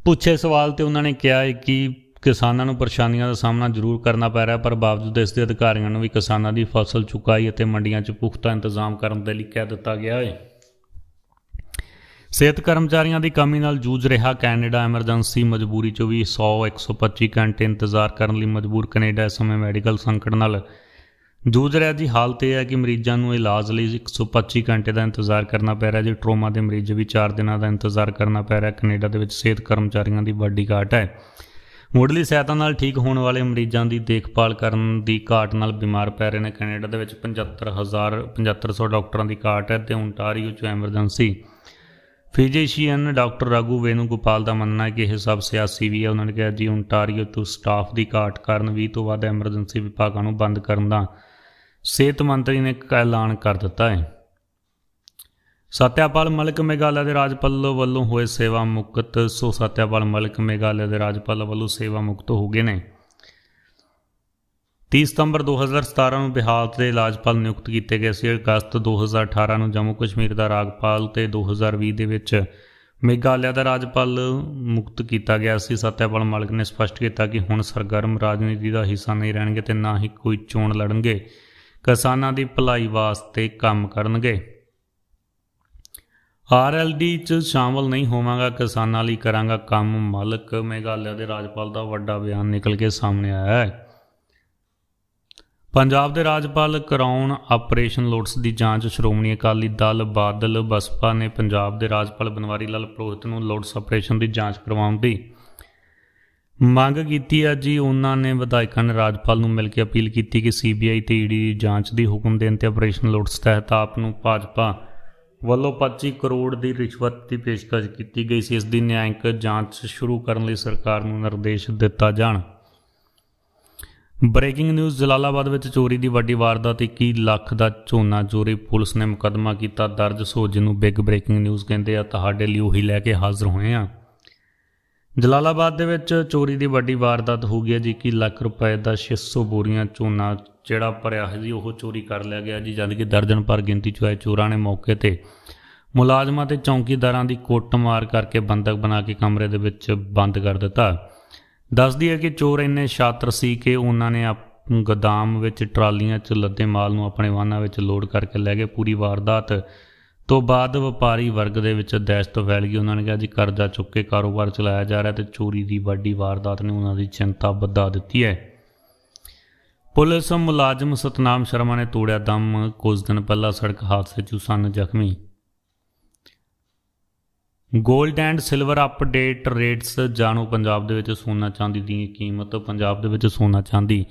ਪੁੱਛੇ ਸਵਾਲ ਤੇ ਉਹਨਾਂ ਨੇ ਕਿਹਾ ਕਿ ਕਿਸਾਨਾਂ ਨੂੰ ਪਰੇਸ਼ਾਨੀਆਂ ਦਾ ਸਾਹਮਣਾ ਜ਼ਰੂਰ ਕਰਨਾ ਪੈ ਰਿਹਾ ਪਰ ਬਾਵਜੂਦ ਇਸ ਦੇ ਅਧਿਕਾਰੀਆਂ ਨੂੰ ਵੀ ਕਿਸਾਨਾਂ ਦੀ ਫਸਲ ਚੁਕਾਈ ਅਤੇ ਮੰਡੀਆਂ 'ਚ ਪੁਖਤਾ ਇੰਤਜ਼ਾਮ ਕਰਨ ਦੇ ਲਈ ਕਹਿ ਦਿੱਤਾ ਗਿਆ ਹੈ ਸਿਹਤ ਕਰਮਚਾਰੀਆਂ ਦੀ ਕਮੀ ਨਾਲ ਜੂਝ ਰਿਹਾ ਕੈਨੇਡਾ ਐਮਰਜੈਂਸੀ ਮਜਬੂਰੀ 'ਚ ਵੀ 100 125 ਘੰਟੇ ਇੰਤਜ਼ਾਰ ਕਰਨ ਲਈ ਮਜਬੂਰ ਕੈਨੇਡਾ ਇਸ ਸਮੇਂ ਮੈਡੀਕਲ ਸੰਕਟ ਨਾਲ ਜੂਝ ਰਿਹਾ ਜੀ ਹਾਲਤ ਇਹ ਹੈ ਕਿ ਮਰੀਜ਼ਾਂ ਨੂੰ ਇਲਾਜ ਲਈ 125 ਘੰਟੇ ਦਾ ਇੰਤਜ਼ਾਰ ਕਰਨਾ ਪੈ ਰਿਹਾ ਜੀ ਟਰੋਮਾ ਦੇ ਮਰੀਜ਼ ਵੀ 4 ਦਿਨਾਂ ਦਾ ਇੰਤਜ਼ਾਰ ਕਰਨਾ ਪੈ ਰਿਹਾ ਕੈਨੇਡਾ ਦੇ ਵਿੱਚ ਸਿਹਤ ਕਰਮਚਾਰੀਆਂ ਦੀ ਵੱਡੀ ਘਾਟ ਹੈ ਮੁੱਢਲੀ ਸਹਾਇਤਾ ਨਾਲ ਠੀਕ ਹੋਣ ਵਾਲੇ ਮਰੀਜ਼ਾਂ ਦੀ ਦੇਖਭਾਲ ਕਰਨ ਦੀ ਘਾਟ ਨਾਲ ਬਿਮਾਰ ਪੈ ਰਹੇ ਨੇ ਕੈਨੇਡਾ ਦੇ ਵਿੱਚ 75000 7500 ਡਾਕਟਰਾਂ ਦੀ ਘਾਟ ਹੈ ਤੇ ਓਨਟਾਰੀਓ 'ਚ emergency physician doctor Raghu Gopal ਦਾ ਮੰਨਣਾ ਹੈ ਕਿ ਇਹ ਸਭ ਸਿਆਸੀ ਵੀ ਹੈ ਉਹਨਾਂ ਨੇ ਕਿਹਾ ਜੀ ਓਨਟਾਰੀਓ ਤੋਂ ਸਟਾਫ ਦੀ ਘਾਟ ਕਾਰਨ 20 ਤੋਂ ਵੱਧ ਐਮਰਜੈਂਸੀ ਵਿਭਾਗਾਂ ਨੂੰ ਬੰਦ ਕਰਨ ਦਾ ਸਿਹਤ ਮੰਤਰੀ ਨੇ ਐਲਾਨ ਕਰ ਦਿੱਤਾ ਹੈ ਸਤਿਆਪਾਲ ਮਲਿਕ ਮੇਗਾਲਿਆ ਦੇ ਰਾਜਪਾਲ ਵੱਲੋਂ ਹੋਏ ਸੇਵਾ ਮੁਕਤ ਸੋ ਸਤਿਆਪਾਲ ਮਲਿਕ ਮੇਗਾਲਿਆ ਦੇ ਰਾਜਪਾਲ ਵੱਲੋਂ ਸੇਵਾ ਮੁਕਤ ਹੋ ਗਏ ਨੇ 30 ਸਤੰਬਰ 2017 ਨੂੰ ਬਿਹਾਰ ਦੇ ਰਾਜਪਾਲ ਨਿਯੁਕਤ ਕੀਤੇ ਗਏ ਸੀ ਅਗਸਤ 2018 ਨੂੰ ਜੰਮੂ ਕਸ਼ਮੀਰ ਦਾ ਰਾਜਪਾਲ ਤੇ 2020 ਦੇ ਵਿੱਚ ਮੇਘਾਲਿਆ ਦਾ ਰਾਜਪਾਲ ਮੁਕਤ ਕੀਤਾ ਗਿਆ ਸੀ ਸਤਿਆਪਾਲ ਮਾਲਕ ਨੇ ਸਪਸ਼ਟ ਕੀਤਾ ਕਿ ਹੁਣ ਸਰਗਰਮ ਰਾਜਨੀਤੀ ਦਾ ਹਿੱਸਾ ਨਹੀਂ ਰਹਿਣਗੇ ਤੇ ਨਾ ਹੀ ਕੋਈ ਚੋਣ ਲੜਨਗੇ ਕਿਸਾਨਾਂ ਦੀ ਭਲਾਈ ਵਾਸਤੇ ਕੰਮ ਕਰਨਗੇ ਆਰਐਲਡੀ ਚ ਸ਼ਾਮਲ ਨਹੀਂ ਹੋਵਾਂਗਾ ਕਿਸਾਨਾਂ ਲਈ ਕਰਾਂਗਾ ਕੰਮ ਮਾਲਕ ਮੇਘਾਲਿਆ ਦੇ ਰਾਜਪਾਲ ਦਾ ਵੱਡਾ ਬਿਆਨ ਨਿਕਲ ਕੇ ਸਾਹਮਣੇ ਆਇਆ ਹੈ ਪੰਜਾਬ ਦੇ ਰਾਜਪਾਲ ਕਰਾਉਣ ਆਪਰੇਸ਼ਨ ਲੋਟਸ ਦੀ ਜਾਂਚ ਸ਼੍ਰੋਮਣੀ ਅਕਾਲੀ ਦਲ ਬਾਦਲ ਬਸਪਾ ਨੇ ਪੰਜਾਬ ਦੇ ਰਾਜਪਾਲ ਬਨਵਾਰੀ ਲਾਲ ਪ੍ਰੋਹਿਤ ਨੂੰ ਲੋਟਸ ਆਪਰੇਸ਼ਨ ਦੀ ਜਾਂਚ ਕਰਵਾਉਣ ਦੀ ਮੰਗ ਕੀਤੀ ਹੈ ਜੀ ਉਹਨਾਂ ਨੇ ਵਿਧਾਇਕਾਂ ਨੇ ਰਾਜਪਾਲ ਨੂੰ ਮਿਲ ਕੇ ਅਪੀਲ ਕੀਤੀ ਕਿ ਸੀਬੀਆਈ ਤੇ ਈਡੀ ਦੀ ਜਾਂਚ ਦੀ ਹੁਕਮ ਦੇਣ ਤੇ ਆਪਰੇਸ਼ਨ ਲੋਟਸ ਤਹਿਤ ਆਪ ਨੂੰ ਭਾਜਪਾ ਵੱਲੋਂ 25 ਕਰੋੜ ਦੀ ਰਿਸ਼ਵਤ ਦੀ ਪੇਸ਼ਕਸ਼ ਕੀਤੀ ਗਈ ਸੀ ਇਸ ਦੀ ਨਿਆਂਇਕ ਜਾਂਚ ਸ਼ੁਰੂ ਕਰਨ ਲਈ ਸਰਕਾਰ ਨੂੰ ਨਿਰਦੇਸ਼ ਦਿੱਤਾ ਜਾਣ ਬ੍ਰੇਕਿੰਗ ਨਿਊਜ਼ ਜਲਾਲਾਬਾਦ ਵਿੱਚ ਚੋਰੀ ਦੀ ਵੱਡੀ ਵਾਰਦਾਤ 21 ਲੱਖ ਦਾ ਝੋਨਾ ਚੋਰੀ ਪੁਲਿਸ ਨੇ ਮੁਕਦਮਾ ਕੀਤਾ ਦਰਜ ਸੋ ਜਿਹਨੂੰ ਬਿਗ ਬ੍ਰੇਕਿੰਗ ਨਿਊਜ਼ ਕਹਿੰਦੇ ਆ ਤੁਹਾਡੇ ਲਈ ਉਹੀ ਲੈ ਕੇ ਹਾਜ਼ਰ ਹੋਏ ਆ ਜਲਾਲਾਬਾਦ ਦੇ ਵਿੱਚ ਚੋਰੀ ਦੀ ਵੱਡੀ ਵਾਰਦਾਤ ਹੋ ਗਈ ਜੀ 21 ਲੱਖ ਰੁਪਏ ਦਾ 600 ਬੋਰੀਆਂ ਝੋਨਾ ਜਿਹੜਾ ਭਰਿਆ ਹੈ ਜੀ ਉਹ ਚੋਰੀ ਕਰ ਲਿਆ ਗਿਆ ਜੀ ਜਦ ਕਿ ਦਰਜਨ ਪਰ ਗਿਣਤੀ ਚ ਚੋਰਾਂ ਨੇ ਮੌਕੇ ਤੇ ਮੁਲਾਜ਼ਮਾਂ ਤੇ ਚੌਂਕੀਦਾਰਾਂ ਦੀ ਕੁੱਟਮਾਰ ਕਰਕੇ ਬੰਦਕ ਬਣਾ ਕੇ ਕਮਰੇ ਦੇ ਵਿੱਚ ਬੰਦ ਕਰ ਦਿੱਤਾ ਦੱਸਦੀ ਹੈ ਕਿ ਚੋਰ ਇੰਨੇ ਸ਼ਾਤਰ ਸੀ ਕਿ ਉਹਨਾਂ ਨੇ ਗਦਾਮ ਵਿੱਚ ਟਰਾਲੀਆਂ 'ਚ ਲੱਦੇ ਮਾਲ ਨੂੰ ਆਪਣੇ ਵਾਹਨਾਂ ਵਿੱਚ ਲੋਡ ਕਰਕੇ ਲੈ ਗਏ ਪੂਰੀ ਵਾਰਦਾਤ ਤੋਂ ਬਾਅਦ ਵਪਾਰੀ ਵਰਗ ਦੇ ਵਿੱਚ ਦਹਿਸ਼ਤ ਫੈਲ ਗਈ ਉਹਨਾਂ ਨੇ ਕਿਹਾ ਜੀ ਕਰਜ਼ਾ ਚੁੱਕ ਕੇ ਕਾਰੋਬਾਰ ਚਲਾਇਆ ਜਾ ਰਿਹਾ ਤੇ ਚੋਰੀ ਦੀ ਵੱਡੀ ਵਾਰਦਾਤ ਨੇ ਉਹਨਾਂ ਦੀ ਚਿੰਤਾ ਵਧਾ ਦਿੱਤੀ ਹੈ ਪੁਲਿਸ ਮੁਲਾਜ਼ਮ ਸਤਨਾਮ ਸ਼ਰਮਾ ਨੇ ਤੋੜਿਆ ਦਮ ਕੁਝ ਦਿਨ ਪਹਿਲਾਂ ਸੜਕ ਹਾਦਸੇ 'ਚ ਸਨ ਜ਼ਖਮੀ gold and silver update rates ਜਾਣੋ ਪੰਜਾਬ ਦੇ ਵਿੱਚ ਸੋਨਾ ਚਾਂਦੀ ਦੀ ਕੀਮਤ ਪੰਜਾਬ ਦੇ ਵਿੱਚ ਸੋਨਾ ਚਾਂਦੀ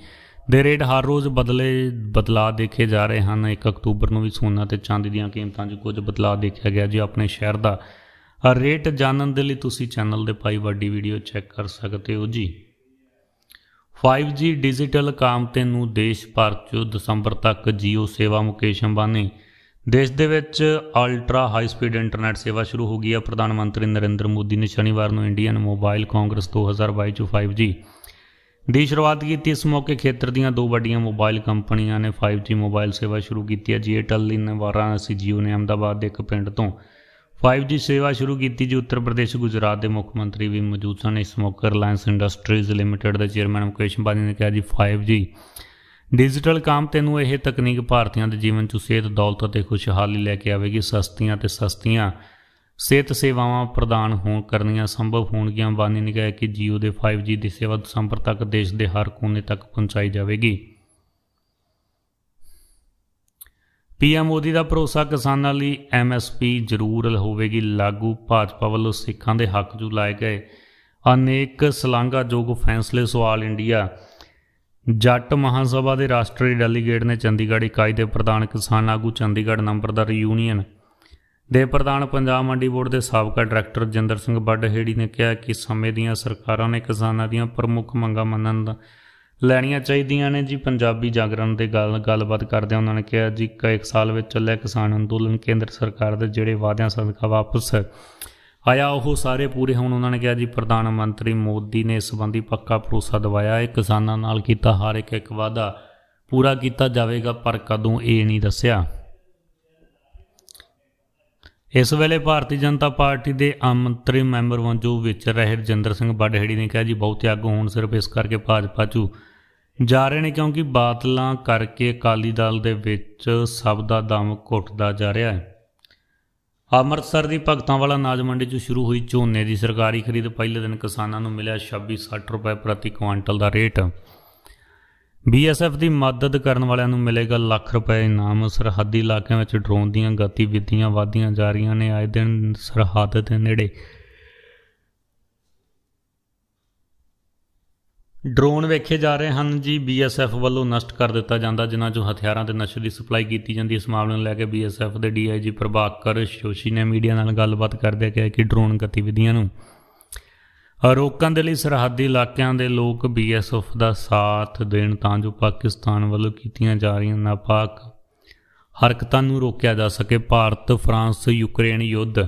ਦੇ ਰੇਟ ਹਰ ਰੋਜ਼ ਬਦਲੇ ਬਦਲਾ ਦੇਖੇ ਜਾ ਰਹੇ ਹਨ 1 ਅਕਤੂਬਰ ਨੂੰ ਵੀ ਸੋਨਾ ਤੇ ਚਾਂਦੀ ਦੀਆਂ ਕੀਮਤਾਂ 'ਚ ਕੁਝ ਬਦਲਾ ਦੇਖਿਆ ਗਿਆ ਜੀ ਆਪਣੇ ਸ਼ਹਿਰ ਦਾ ਰੇਟ ਜਾਣਨ ਦੇ ਲਈ ਤੁਸੀਂ ਚੈਨਲ ਦੇ ਪਾਈ ਵੱਡੀ ਵੀਡੀਓ ਚੈੱਕ ਕਰ ਸਕਦੇ ਹੋ ਜੀ 5G ਡਿਜੀਟਲ ਕਾਮਤੇ ਨੂੰ ਦੇਸ਼ ਭਰ 'ਚ ਦਸੰਬਰ ਤੱਕ ਜੀਓ ਸੇਵਾ ਮੁਕੇਸ਼ ਅੰਬਾਨੀ ਦੇਸ਼ ਦੇ ਵਿੱਚ ਅਲਟਰਾ ਹਾਈ ਸਪੀਡ ਇੰਟਰਨੈਟ ਸੇਵਾ ਸ਼ੁਰੂ ਹੋ ਗਈ ਹੈ ਪ੍ਰਧਾਨ ਮੰਤਰੀ ਨਰਿੰਦਰ ਮੋਦੀ ਨੇ ਸ਼ਨੀਵਾਰ ਨੂੰ ਇੰਡੀਅਨ ਮੋਬਾਈਲ ਕਾਂਗਰਸ 2022 ਚ 5G ਦੀ ਸ਼ੁਰੂਆਤ ਕੀਤੀ ਇਸ ਮੌਕੇ ਖੇਤਰ ਦੀਆਂ ਦੋ ਵੱਡੀਆਂ ਮੋਬਾਈਲ ਕੰਪਨੀਆਂ ਨੇ 5G ਮੋਬਾਈਲ ਸੇਵਾ ਸ਼ੁਰੂ ਕੀਤੀ ਹੈ ਜੀਏਟਲ ਨੇ ਵਾਰਾਣਸੀ ਜੀਓ ਨੇ ਅਹਮਦਾਬਾਦ ਦੇ ਇੱਕ ਪਿੰਡ ਤੋਂ 5G ਸੇਵਾ ਸ਼ੁਰੂ ਕੀਤੀ ਜੀ ਉੱਤਰ ਪ੍ਰਦੇਸ਼ ਗੁਜਰਾਤ ਦੇ ਮੁੱਖ ਮੰਤਰੀ ਵੀ ਮੌਜੂਦ ਸਨ ਇਸ ਮੌਕੇ ਰਿਲਾਇੰਸ ਇੰਡਸਟਰੀਜ਼ ਲਿਮਟਿਡ ਦੇ ਚੇਅਰਮੈਨ ਮੁਕੇਸ਼ ਬਾਦੀ ਨੇ ਕਿਹਾ ਜੀ 5G ਡਿਜੀਟਲ ਕੰਮ ਤੈਨੂੰ ਇਹ ਤਕਨੀਕ ਭਾਰਤੀਆਂ ਦੇ ਜੀਵਨ 'ਚ ਸਿਹਤ ਦੌਲਤ ਅਤੇ ਖੁਸ਼ਹਾਲੀ ਲੈ ਕੇ ਆਵੇਗੀ ਸਸਤੀਆਂ ਤੇ ਸਸਤੀਆਂ ਸਿਹਤ ਸੇਵਾਵਾਂ ਪ੍ਰਦਾਨ ਹੋਣ ਕਰਨੀਆਂ ਸੰਭਵ ਹੋਣਗੀਆਂ ਬਾਨੀ ਨੇ ਕਿਹਾ ਕਿ Jio ਦੇ 5G ਦੀ ਸੇਵਾ ਸੰਪਰਕ ਤੱਕ ਦੇਸ਼ ਦੇ ਹਰ ਕੋਨੇ ਤੱਕ ਪਹੁੰਚਾਈ ਜਾਵੇਗੀ ਪੀਐਮ ਮੋਦੀ ਦਾ ਭਰੋਸਾ ਕਿਸਾਨਾਂ ਲਈ ਐਮਐਸਪੀ ਜ਼ਰੂਰ ਹੋਵੇਗੀ ਲਾਗੂ ਭਾਜਪਾ ਵੱਲੋਂ ਸਿੱਖਾਂ ਦੇ ਹੱਕ ਜੂ ਲਾਏ ਗਏ ਅਨੇਕ ਸਲਾਂਗਾ ਜੋਗ ਫੈਸਲੇ ਸਵਾਲ ਇੰਡੀਆ ਜੱਟ ਮਹਾਸਭਾ ਦੇ ਰਾਸ਼ਟਰੀ ਡੈਲੀਗੇਟ ਨੇ ਚੰਡੀਗੜ੍ਹ ਇਕਾਈ ਦੇ ਪ੍ਰਧਾਨ ਕਿਸਾਨ ਆਗੂ ਚੰਡੀਗੜ੍ਹ ਨੰਬਰਦਾਰ ਯੂਨੀਅਨ ਦੇ ਪ੍ਰਧਾਨ ਪੰਜਾਬ ਮੰਡੀ ਬੋਰਡ ਦੇ ਸਾਬਕਾ ਡਾਇਰੈਕਟਰ ਜਿੰਦਰ ਸਿੰਘ ਬੱਡਹੇੜੀ ਨੇ ਕਿਹਾ ਕਿ ਸਮੇਂ ਦੀਆਂ ਸਰਕਾਰਾਂ ਨੇ ਕਿਸਾਨਾਂ ਦੀਆਂ ਪ੍ਰਮੁੱਖ ਮੰਗਾਂ ਮੰਨਣ ਦਾ ਲੈਣੀਆਂ ਚਾਹੀਦੀਆਂ ਨੇ ਜੀ ਪੰਜਾਬੀ ਜਾਗਰਣ ਦੇ ਗੱਲ ਗੱਲਬਾਤ ਕਰਦੇ ਉਹਨਾਂ ਨੇ ਕਿਹਾ ਜੀ ਇੱਕ ਸਾਲ ਵਿੱਚ ਚੱਲਿਆ ਕਿਸਾਨ ਅੰਦੋਲਨ ਕੇਂਦਰ ਸਰਕਾਰ ਦੇ ਜਿਹੜੇ ਵਾਅਦਿਆਂ ਸਦਕਾ ਵਾਪਸ ਆਇਆ ਉਹ ਸਾਰੇ ਪੂਰੇ ਹੋਣ ਉਹਨਾਂ ਨੇ ਕਿਹਾ ਜੀ ਪ੍ਰਧਾਨ ਮੰਤਰੀ ਮੋਦੀ ਨੇ ਇਸ ਸੰਬੰਧੀ ਪੱਕਾ ਭਰੋਸਾ ਦਿਵਾਇਆ ਹੈ ਕਿਸਾਨਾਂ ਨਾਲ ਕੀਤਾ ਹਰ ਇੱਕ ਇੱਕ ਵਾਅਦਾ ਪੂਰਾ ਕੀਤਾ ਜਾਵੇਗਾ ਪਰ ਕਦੋਂ ਇਹ ਨਹੀਂ ਦੱਸਿਆ ਇਸ ਵੇਲੇ ਭਾਰਤੀ ਜਨਤਾ ਪਾਰਟੀ ਦੇ ਆਮੰਤਰੀ ਮੈਂਬਰ ਵਜੋਂ ਵਿੱਚ ਰਹਿ ਰਜਿੰਦਰ ਸਿੰਘ ਬੱਡਹੜੀ ਨੇ ਕਿਹਾ ਜੀ ਬਹੁਤ ਆਗੂ ਹੋਣ ਸਿਰਫ ਇਸ ਕਰਕੇ ਭਾਜਪਾ ਚੂ ਜਾ ਰਹੇ ਨੇ ਕਿਉਂਕਿ ਬਾਤਲਾਂ ਕਰਕੇ ਅਕਾਲੀ ਦਲ ਦੇ ਵਿੱਚ ਸਭ ਦਾ ਦਮ ਘੁੱਟਦਾ ਜਾ ਰਿਹਾ ਹੈ ਅੰਮ੍ਰਿਤਸਰ ਦੀ ਭਗਤਾਂ ਵਾਲਾ ਅਨਾਜ ਮੰਡੀ 'ਚ ਸ਼ੁਰੂ ਹੋਈ ਝੋਨੇ ਦੀ ਸਰਕਾਰੀ ਖਰੀਦ ਪਹਿਲੇ ਦਿਨ ਕਿਸਾਨਾਂ ਨੂੰ ਮਿਲਿਆ 2660 ਰੁਪਏ ਪ੍ਰਤੀ ਕੁਇੰਟਲ ਦਾ ਰੇਟ ਬੀਐਸਐਫ ਦੀ ਮਦਦ ਕਰਨ ਵਾਲਿਆਂ ਨੂੰ ਮਿਲੇਗਾ ਲੱਖ ਰੁਪਏ ਇਨਾਮ ਸਰਹੱਦੀ ਇਲਾਕਿਆਂ ਵਿੱਚ ਡਰੋਨ ਦੀਆਂ ਗਤੀਵਿਧੀਆਂ ਵਧੀਆਂ ਜਾ ਰਹੀਆਂ ਨੇ ਅੱਜ ਦਿਨ ਸਰਹੱਦ ਦੇ ਨੇੜੇ ਡਰੋਨ ਵੇਖੇ ਜਾ ਰਹੇ ਹਨ ਜੀ ਬੀਐਸਐਫ ਵੱਲੋਂ ਨਸ਼ਟ ਕਰ ਦਿੱਤਾ ਜਾਂਦਾ ਜਿਨ੍ਹਾਂ ਚੋਂ ਹਥਿਆਰਾਂ ਤੇ ਨਸ਼ੇ ਦੀ ਸਪਲਾਈ ਕੀਤੀ ਜਾਂਦੀ ਇਸ ਮਾਮਲੇ ਨੂੰ ਲੈ ਕੇ ਬੀਐਸਐਫ ਦੇ ਡੀਆਈਜੀ ਪ੍ਰਭਾਕਰ ਸ਼ੋਸ਼ੀ ਨੇ ਮੀਡੀਆ ਨਾਲ ਗੱਲਬਾਤ ਕਰਦੇ ਕਿਹਾ ਕਿ ਡਰੋਨ ਗਤੀਵਿਧੀਆਂ ਨੂੰ ਰੋਕਣ ਦੇ ਲਈ ਸਰਹੱਦੀ ਇਲਾਕਿਆਂ ਦੇ ਲੋਕ ਬੀਐਸਐਫ ਦਾ ਸਾਥ ਦੇਣ ਤਾਂ ਜੋ ਪਾਕਿਸਤਾਨ ਵੱਲੋਂ ਕੀਤੀਆਂ ਜਾ ਰਹੀਆਂ ਨਾਪਾਕ ਹਰਕਤਾਂ ਨੂੰ ਰੋਕਿਆ ਜਾ ਸਕੇ ਭਾਰਤ ਫਰਾਂਸ ਯੂਕਰੇਨ ਯੁੱਧ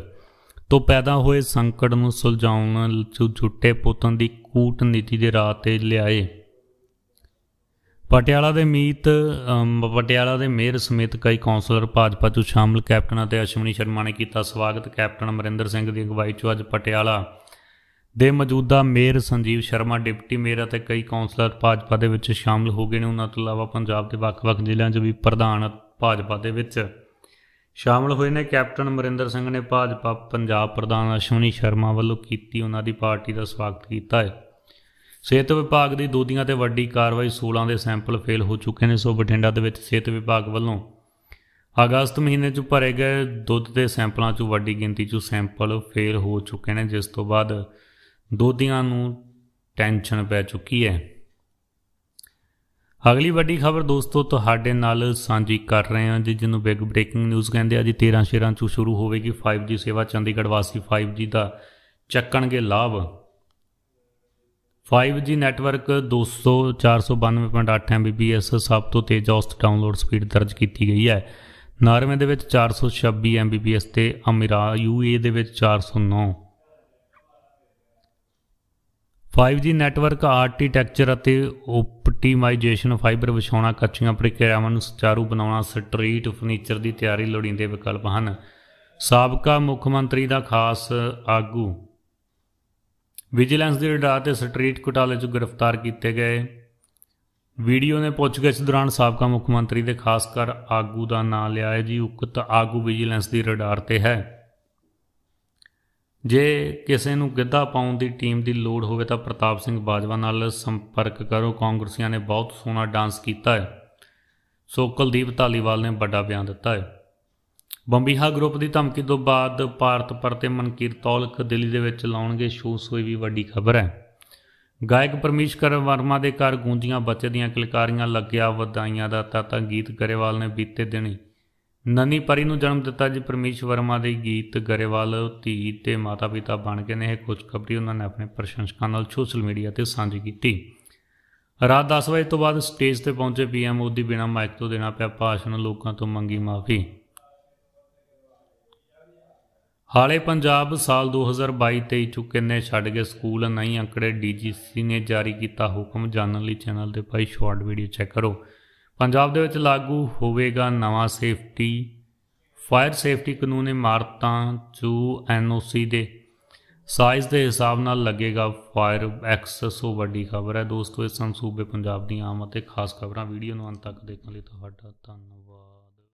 ਤੋਂ ਪੈਦਾ ਹੋਏ ਸੰਕਟ ਨੂੰ ਸੁਲਝਾਉਣ ਝੁੱਟੇ ਪੁੱਤਨ ਦੀ ਕੂਟਨੀਤੀ ਦੇ ਰਾਹ ਤੇ ਲਿਆਏ ਪਟਿਆਲਾ ਦੇ ਮੀਤ ਪਟਿਆਲਾ ਦੇ ਮੇਅਰ ਸਮੇਤ ਕਈ ਕਾਉਂਸਲਰ ਭਾਜਪਾ ਤੋਂ ਸ਼ਾਮਲ ਕੈਪਟਨ ਅਤੇ ਅਸ਼ਵਨੀ ਸ਼ਰਮਾ ਨੇ ਕੀਤਾ ਸਵਾਗਤ ਕੈਪਟਨ ਅਮਰਿੰਦਰ ਸਿੰਘ ਦੀ ਅਗਵਾਈ 'ਚ ਅੱਜ ਪਟਿਆਲਾ ਦੇ ਮੌਜੂਦਾ mayor Sanjeev Sharma deputy mayor ਅਤੇ ਕਈ ਕਾਉਂਸਲਰ ਭਾਜਪਾ ਦੇ ਵਿੱਚ ਸ਼ਾਮਲ ਹੋ ਗਏ ਨੇ ਉਹਨਾਂ ਤੋਂ ਇਲਾਵਾ ਪੰਜਾਬ ਦੇ ਵੱਖ-ਵੱਖ ਜ਼ਿਲ੍ਹਿਆਂ 'ਚ ਵੀ ਪ੍ਰਧਾਨ ਭਾਜਪਾ ਦੇ ਵਿੱਚ ਸ਼ਾਮਲ ਹੋਏ ਨੇ ਕੈਪਟਨ ਅਮਰਿੰਦਰ ਸਿੰਘ ਨੇ ਭਾਜਪਾ ਪੰਜਾਬ ਪ੍ਰਧਾਨ ਅਸ਼ਵਨੀ ਸ਼ਰਮਾ ਵੱਲੋਂ ਕੀਤੀ ਉਹਨਾਂ ਦੀ ਪਾਰਟੀ ਦਾ ਸਵਾਗਤ ਕੀਤਾ ਹੈ ਸਿਹਤ ਵਿਭਾਗ ਦੀ ਦੋਦੀਆਂ ਤੇ ਵੱਡੀ ਕਾਰਵਾਈ 16 ਦੇ ਸੈਂਪਲ ਫੇਲ ਹੋ ਚੁੱਕੇ ਨੇ ਸੋ ਬਠਿੰਡਾ ਦੇ ਵਿੱਚ ਸਿਹਤ ਵਿਭਾਗ ਵੱਲੋਂ ਅਗਸਤ ਮਹੀਨੇ 'ਚ ਭਰੇ ਗਏ ਦੁੱਧ ਦੇ ਸੈਂਪਲਾਂ 'ਚ ਵੱਡੀ ਗਿਣਤੀ 'ਚ ਸੈਂਪਲ ਫੇਲ ਹੋ ਚੁੱਕੇ ਨੇ ਜਿਸ ਤੋਂ ਬਾਅਦ ਦੋਦੀਆਂ ਨੂੰ ਟੈਨਸ਼ਨ ਪੈ ਚੁੱਕੀ ਹੈ ਅਗਲੀ ਵੱਡੀ ਖਬਰ ਦੋਸਤੋ ਤੁਹਾਡੇ ਨਾਲ ਸਾਂਝੀ ਕਰ ਰਹੇ ਹਾਂ ਜੀ ਜਿਹਨੂੰ ਬਿਗ ਬ੍ਰੇਕਿੰਗ ਨਿਊਜ਼ ਕਹਿੰਦੇ ਆ ਜੀ 13 ਸ਼ਹਿਰਾਂ ਚੋਂ ਸ਼ੁਰੂ ਹੋਵੇਗੀ 5G ਸੇਵਾ ਚੰਡੀਗੜ੍ਹ ਵਾਸੀ 5G ਦਾ ਚੱਕਣਗੇ ਲਾਭ 5G ਨੈਟਵਰਕ 200 492.8 Mbps ਸਭ ਤੋਂ ਤੇਜ਼ ਔਸਤ ਡਾਊਨਲੋਡ ਸਪੀਡ ਦਰਜ ਕੀਤੀ ਗਈ ਹੈ ਨਾਰਵੇ ਦੇ ਵਿੱਚ 426 Mbps ਤੇ ਅਮੀਰਾ ਯੂਏ ਦੇ ਵਿੱਚ 409 5G ਨੈਟਵਰਕ ਆਰਕੀਟੈਕਚਰ ਅਤੇ ਆਪਟੀਮਾਈਜੇਸ਼ਨ ਫਾਈਬਰ ਵਿਛਾਉਣਾ ਕੱਚੀਆਂ ਪ੍ਰਕਿਰਿਆਵਾਂ ਨੂੰ ਸੁਚਾਰੂ ਬਣਾਉਣਾ ਸਟਰੀਟ ਫਰਨੀਚਰ ਦੀ ਤਿਆਰੀ ਲੋੜੀਂਦੇ ਵਿਕਲਪ ਹਨ ਸਾਬਕਾ ਮੁੱਖ ਮੰਤਰੀ ਦਾ ਖਾਸ ਆਗੂ ਵਿਜੀਲੈਂਸ ਦੇ ਰਡਾਰ ਤੇ ਸਟਰੀਟ ਘੁਟਾਲੇ 'ਚ ਗ੍ਰਿਫਤਾਰ ਕੀਤੇ ਗਏ ਵੀਡੀਓ ਨੇ ਪੁੱਛਗਿੱਛ ਦੌਰਾਨ ਸਾਬਕਾ ਮੁੱਖ ਮੰਤਰੀ ਦੇ ਖਾਸ ਕਰ ਆਗੂ ਦਾ ਨਾਂ ਲਿਆ ਹੈ ਜੀ ਉਕਤ ਆਗੂ ਵਿਜੀਲੈਂਸ ਦੀ ਰਡਾਰ ਤੇ ਹੈ ਜੇ ਕਿਸੇ ਨੂੰ ਗਿੱਧਾ ਪਾਉਣ ਦੀ ਟੀਮ ਦੀ ਲੋੜ ਹੋਵੇ ਤਾਂ ਪ੍ਰਤਾਪ ਸਿੰਘ ਬਾਜਵਾ ਨਾਲ ਸੰਪਰਕ ਕਰੋ ਕਾਂਗਰਸੀਆਂ ਨੇ ਬਹੁਤ ਸੋਹਣਾ ਡਾਂਸ ਕੀਤਾ ਹੈ ਸੋ ਕੁਲਦੀਪ ਢਾਲੀਵਾਲ ਨੇ ਵੱਡਾ ਬਿਆਨ ਦਿੱਤਾ ਹੈ ਬੰਬੀਹਾ ਗਰੁੱਪ ਦੀ ਧਮਕੀ ਤੋਂ ਬਾਅਦ ਭਾਰਤ ਪਰ ਤੇ ਮਨਕੀਰ ਤੌਲਕ ਦਿੱਲੀ ਦੇ ਵਿੱਚ ਲਾਉਣਗੇ ਸ਼ੋਅ ਸੋਈ ਵੀ ਵੱਡੀ ਖਬਰ ਹੈ ਗਾਇਕ ਪਰਮੇਸ਼ਕਰ ਵਰਮਾ ਦੇ ਘਰ ਗੂੰਜੀਆਂ ਬੱਚੇ ਦੀਆਂ ਕਲਕਾਰੀਆਂ ਲੱਗਿਆ ਵਧਾਈਆਂ ਦਾ ਤਾਤਾ ਗੀਤ ਗਰੇਵਾਲ ਨੇ ਬੀਤੇ ਦਿਨੀ ਨਨੀ ਪਰੀ ਨੂੰ ਜਨਮ ਦਿੱਤਾ ਜੀ ਪਰਮੇਸ਼ ਵਰਮਾ ਦੇ ਗੀਤ ਗਰੇਵਾਲ ਧੀ ਤੇ ਮਾਤਾ-ਪਿਤਾ ਬਣ ਕੇ ਨੇ ਇਹ ਖੁਸ਼ਖਬਰੀ ਉਹਨਾਂ ਨੇ ਆਪਣੇ ਪ੍ਰਸ਼ੰਸਕਾਂ ਨਾਲ ਸੋਸ਼ਲ ਮੀਡੀਆ ਤੇ ਸਾਂਝੀ ਕੀਤੀ ਰਾਤ 10 ਵਜੇ ਤੋਂ ਬਾਅਦ ਸਟੇਜ ਤੇ ਪਹੁੰਚੇ ਪੀਐਮ ਮੋਦੀ ਬਿਨਾਂ ਮਾਈਕ ਤੋਂ ਦੇਣਾ ਪਿਆ ਭਾਸ਼ਣ ਲੋਕਾਂ ਤੋਂ ਮੰਗੀ ਮਾਫੀ ਹਾਲੇ ਪੰਜਾਬ ਸਾਲ 2022-23 ਚੁੱਕੇ ਨੇ ਛੱਡ ਗਏ ਸਕੂਲ ਨਹੀਂ ਅੰਕੜੇ ਡੀਜੀਸੀ ਨੇ ਜਾਰੀ ਕੀਤਾ ਹੁਕਮ ਜਾਣਨ ਲਈ ਚੈਨਲ ਤੇ ਪਾਈ ਸ਼ਾਰਟ ਵੀਡੀਓ ਚੈੱਕ ਕਰੋ ਪੰਜਾਬ ਦੇ ਵਿੱਚ ਲਾਗੂ ਹੋਵੇਗਾ ਨਵਾਂ ਸੇਫਟੀ ਫਾਇਰ ਸੇਫਟੀ ਕਾਨੂੰਨ ਇਮਾਰਤਾਂ ਜੋ ਐਨਓਸੀ ਦੇ ਸਾਈਜ਼ ਦੇ ਹਿਸਾਬ ਨਾਲ ਲੱਗੇਗਾ ਫਾਇਰ ਐਕਸੈਸ ਉਹ ਵੱਡੀ ਖਬਰ ਹੈ ਦੋਸਤੋ ਇਸ ਸੰਸੂਬੇ ਪੰਜਾਬ ਦੀਆਂ ਆਮ ਅਤੇ ਖਾਸ ਖਬਰਾਂ ਵੀਡੀਓ ਨੂੰ ਅੰਤ ਤੱਕ ਦੇਖਣ ਲਈ ਤੁਹਾਡਾ ਧੰਨਵਾਦ